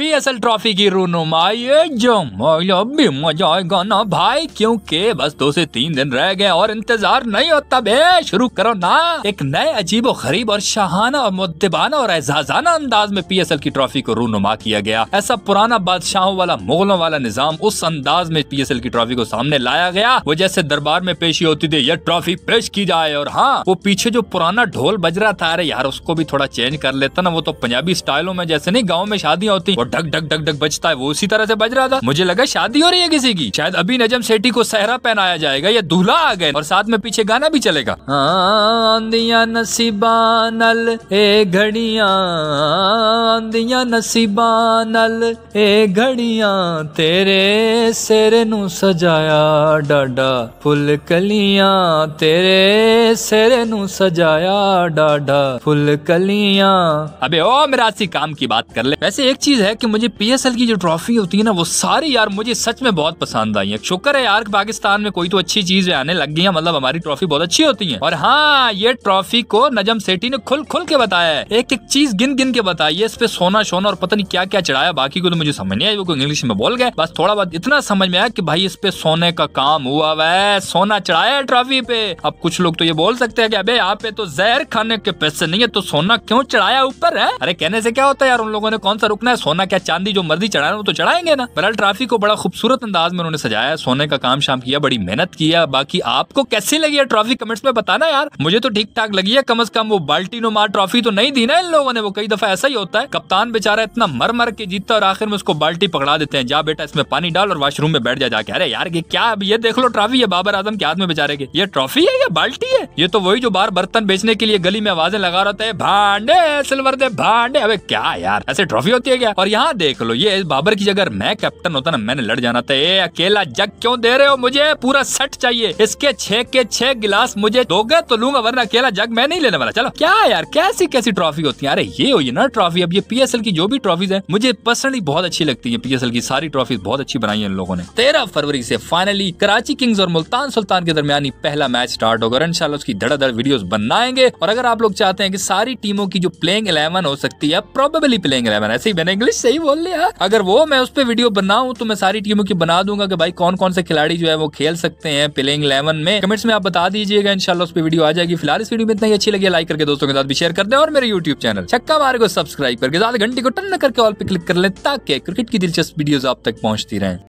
PSL trophy की रूनुमाई भी मजा आएगा ना भाई क्योंकि बस दो से तीन दिन रह गए और इंतजार नहीं होता बे शुरू करो ना एक नए अजीब गरीब और शाहाना और मुद्देबाना और एजाजाना अंदाज में पीएसएल की ट्रॉफी को रूनुमा किया गया ऐसा पुराना बादशाहों वाला मुगलों वाला निजाम उस अंदाज में एल की ट्रॉफी को सामने लाया गया वो जैसे दरबार में पेशी होती थी यह ट्रॉफी पेश की जाए और हाँ वो पीछे जो पुराना ढोल बज रहा था अरे यार उसको भी थोड़ा चेंज कर लेता ना वो तो पंजाबी स्टाइलों में जैसे नहीं गाँव में शादी होती ढक ढक ढक ढक बजता है वो उसी तरह से बज रहा था मुझे लगा शादी हो रही है किसी की शायद अभी नजम सेठी को सहरा पहनाया जाएगा या दूल्हा आ गए और साथ में पीछे गाना भी चलेगा आंदिया नसीबानल ए घड़िया आंदिया नसीबानल ए घड़िया तेरे सिर न सजाया डाडा फुल कलिया तेरे सिर न सजाया डाडा फुल कलिया अबे ओ मेरा काम की बात कर ले वैसे एक चीज है कि मुझे पीएसएल की जो ट्रॉफी होती है ना वो सारी यार मुझे सच में बहुत पसंद आई है शुक्र है यार पाकिस्तान में कोई तो अच्छी चीज आने लग गई है मतलब हमारी ट्रॉफी बहुत अच्छी होती है और हाँ ये ट्रॉफी को नजम सेठी ने खुल खुल के बताया है एक एक चीज गिन गिन के बताई है इस पे सोना सोना और पता नहीं क्या क्या चढ़ाया बाकी को तो मुझे समझ नहीं आई वो इंग्लिश में बोल गए बस थोड़ा बहुत इतना समझ में आया कि भाई इस पे सोने का काम हुआ वह सोना चढ़ाया है ट्रॉफी पे अब कुछ लोग तो ये बोल सकते हैं कि अबे यहाँ पे तो जहर खाने के पैसे नहीं है तो सोना क्यों चढ़ाया ऊपर है अरे कहने से क्या होता है यार उन लोगों ने कौन सा रुकना है सोना वरना क्या चांदी जो मर्जी चढ़ाना वो तो चढ़ाएंगे ना बहरहाल ट्रॉफी को बड़ा खूबसूरत अंदाज में उन्होंने सजाया सोने का काम शाम किया बड़ी मेहनत किया बाकी आपको कैसी लगी है ट्रॉफी कमेंट्स में बताना यार मुझे तो ठीक ठाक लगी है कम अज कम वो बाल्टी नुमा ट्रॉफी तो नहीं दी ना इन लोगों ने वो कई दफा ऐसा ही होता है कप्तान बेचारा इतना मर मर के जीतता और आखिर में उसको बाल्टी पकड़ा देते हैं जा बेटा इसमें पानी डाल और वॉशरूम में बैठ जा जाके अरे यार ये क्या अब ये देख लो ट्रॉफी है बाबर आजम के हाथ में बेचारे के ये ट्रॉफी है या बाल्टी है ये तो वही जो बार बर्तन बेचने के लिए गली में आवाजें लगा रहा है भांडे सिल्वर दे भांडे अबे क्या यार ऐसे ट्रॉफी होती है क्या और यहाँ देख लो ये बाबर की जगह मैं कैप्टन होता ना मैंने लड़ जाना था अकेला जग क्यों दे रहे हो मुझे पूरा सेट चाहिए इसके छह के छह गिलास मुझे दोगे तो लूंगा वरना अकेला जग मैं नहीं लेने वाला चलो क्या यार कैसी कैसी ट्रॉफी होती है अरे ये हुई ना ट्रॉफी अब ये पीएसएल की जो भी ट्रॉफीज है मुझे पर्सनली बहुत अच्छी लगती है पीएसएल की सारी ट्रॉफी बहुत अच्छी बनाई है इन लोगों ने तेरह फरवरी से फाइनली कराची किंग्स और मुल्तान सुल्तान के दरमियान पहला मैच स्टार्ट होगा इनशाला उसकी धड़ाधड़ वीडियो बनाएंगे और अगर आप लोग चाहते हैं कि सारी टीमों की जो प्लेइंग इलेवन हो सकती है प्रोबेबली प्लेइंग इलेवन ऐसे ही बने इंग्लिश सही बोल लिया अगर वो मैं उस पर वीडियो बनाऊँ तो मैं सारी टीमों की बना दूंगा कि भाई कौन कौन से खिलाड़ी जो है वो खेल सकते हैं प्लेइंग इलेवन में कमेंट्स में आप बता दीजिएगा इनशाला उस पर वीडियो आ जाएगी फिलहाल इस वीडियो में इतना ही अच्छी लगी लाइक करके दोस्तों के साथ भी शेयर कर दे और मेरे यूट्यूब चैनल छक्का मारे को सब्सक्राइब करके ज्यादा घंटी को टन करके ऑल पे क्लिक कर ले ताकि क्रिकेट की दिलचस्प वीडियोज आप तक पहुंचती रहे